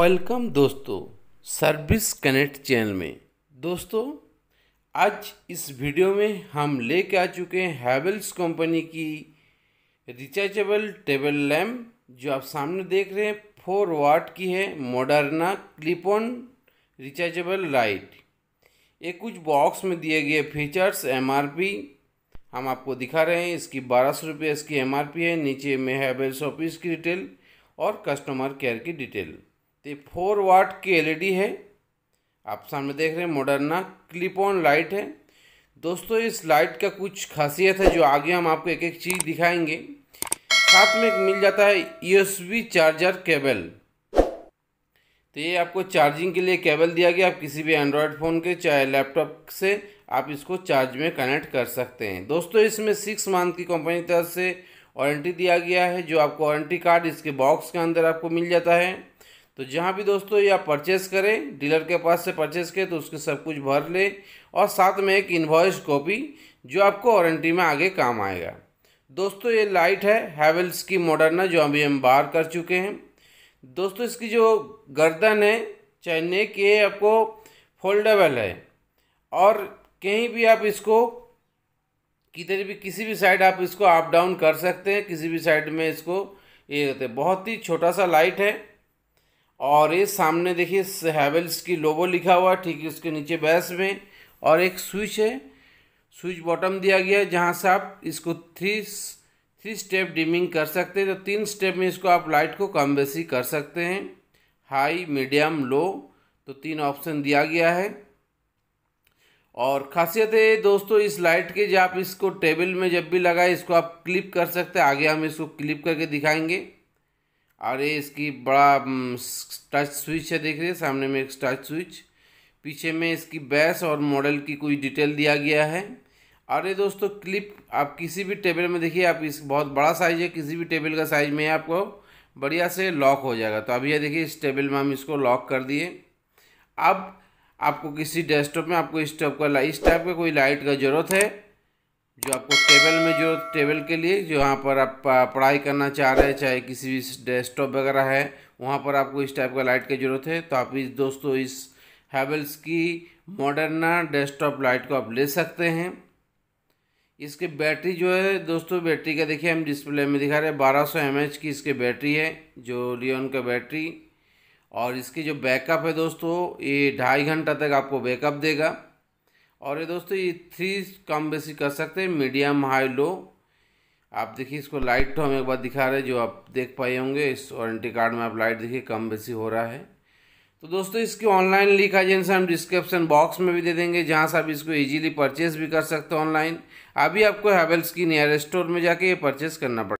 welcome दोस्तों service connect channel में दोस्तों आज इस वीडियो में हम लेके आ चुके हैं हैवेल्स कंपनी की रिचार्जेबल टेबल लैम्प जो आप सामने देख रहे हैं फोर वाट की है मॉडर्ना क्लिप ऑन रिचार्जेबल लाइट ये कुछ बॉक्स में दिए गए फीचर्स एमआरपी हम आपको दिखा रहे हैं इसकी बारह सौ रुपये इसकी एमआरपी है नीचे में हैवेल्स ऑफिस की डिटेल और कस्टमर केयर की डिटेल तो फोर वाट की एलईडी है आप सामने देख रहे हैं मोडर्ना क्लिप ऑन लाइट है दोस्तों इस लाइट का कुछ खासियत है जो आगे हम आपको एक एक चीज़ दिखाएंगे साथ में मिल जाता है ई चार्जर केबल तो ये आपको चार्जिंग के लिए केबल दिया गया आप किसी भी एंड्रॉयड फ़ोन के चाहे लैपटॉप से आप इसको चार्ज में कनेक्ट कर सकते हैं दोस्तों इसमें सिक्स मंथ की कंपनी की तरफ से वारंटी दिया गया है जो आपको वारंटी कार्ड इसके बॉक्स के अंदर आपको मिल जाता है तो जहाँ भी दोस्तों ये आप परचेस करें डीलर के पास से परचेस करें तो उसके सब कुछ भर ले और साथ में एक इन्वॉइस कॉपी जो आपको वारंटी में आगे काम आएगा दोस्तों ये लाइट है हैवल्स की मॉडर्ना जो अभी हम बाहर कर चुके हैं दोस्तों इसकी जो गर्दन है चैने की आपको फोल्डेबल है और कहीं भी आप इसको किधर भी किसी भी साइड आप इसको अप डाउन कर सकते हैं किसी भी साइड में इसको ये कहते हैं बहुत ही छोटा सा लाइट है और ये सामने देखिए हैवेल्स की लोबो लिखा हुआ ठीक है उसके नीचे बैस में और एक स्विच है स्विच बॉटम दिया गया है जहाँ से आप इसको थ्री थ्री स्टेप डिमिंग कर सकते हैं तो तीन स्टेप में इसको आप लाइट को कम बेसी कर सकते हैं हाई मीडियम लो तो तीन ऑप्शन दिया गया है और खासियत है दोस्तों इस लाइट के जब आप इसको टेबल में जब भी लगाए इसको आप क्लिप कर सकते हैं आगे हम इसको क्लिप करके दिखाएंगे और ये इसकी बड़ा टच स्विच है देख रहे हैं सामने में एक टच स्विच पीछे में इसकी बैस और मॉडल की कोई डिटेल दिया गया है और ये दोस्तों क्लिप आप किसी भी टेबल में देखिए आप इस बहुत बड़ा साइज़ है किसी भी टेबल का साइज़ में आपको बढ़िया से लॉक हो जाएगा तो अभी ये देखिए इस टेबल में हम इसको लॉक कर दिए अब आपको किसी डेस्कटॉप में आपको इस टाइप का इस टाइप का कोई लाइट का ज़रूरत है जो आपको टेबल में जो टेबल के लिए जो यहाँ पर आप पढ़ाई करना चाह रहे हैं चाहे किसी भी डेस्कटॉप वगैरह है वहाँ पर आपको इस टाइप का लाइट की ज़रूरत है तो आप इस दोस्तों इस हैवल्स की मॉडर्ना डेस्कटॉप लाइट को आप ले सकते हैं इसकी बैटरी जो है दोस्तों बैटरी का देखिए हम डिस्प्ले में दिखा रहे हैं बारह सौ एम एच की इसके बैटरी है जो लियोन का बैटरी और इसकी जो बैकअप है दोस्तों ये ढाई घंटा तक आपको बैकअप देगा और ये दोस्तों ये थ्री कम बेसी कर सकते हैं मीडियम हाई लो आप देखिए इसको लाइट तो हम एक बार दिखा रहे हैं जो आप देख पाए होंगे इस वारंटी कार्ड में आप लाइट देखिए कम बेसी हो रहा है तो दोस्तों इसकी ऑनलाइन लिंक एजेंसी हम डिस्क्रिप्शन बॉक्स में भी दे देंगे जहाँ से आप इसको इजीली परचेज भी कर सकते हो ऑनलाइन अभी आपको हैवेल्स की नियर स्टोर में जाके ये परचेज करना पड़ेगा